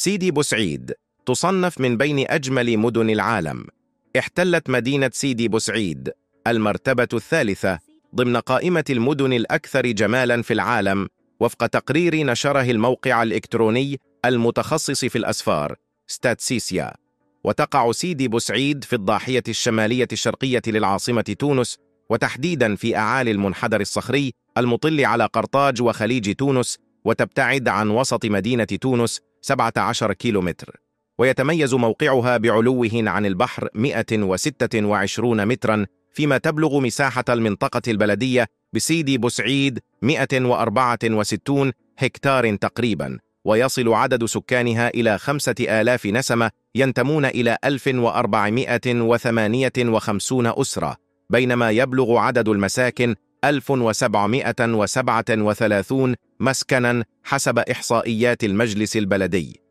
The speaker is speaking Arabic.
سيدي بوسعيد تصنف من بين أجمل مدن العالم احتلت مدينة سيدي بوسعيد المرتبة الثالثة ضمن قائمة المدن الأكثر جمالاً في العالم وفق تقرير نشره الموقع الإلكتروني المتخصص في الأسفار ستاتسيسيا وتقع سيدي بوسعيد في الضاحية الشمالية الشرقية للعاصمة تونس وتحديداً في أعالي المنحدر الصخري المطل على قرطاج وخليج تونس وتبتعد عن وسط مدينة تونس 17 كيلومتر ويتميز موقعها بعلوه عن البحر 126 متراً فيما تبلغ مساحة المنطقة البلدية بسيدي بوسعيد 164 هكتار تقريباً ويصل عدد سكانها إلى 5000 نسمة ينتمون إلى 1458 أسرة بينما يبلغ عدد المساكن 1737 مسكنا حسب إحصائيات المجلس البلدي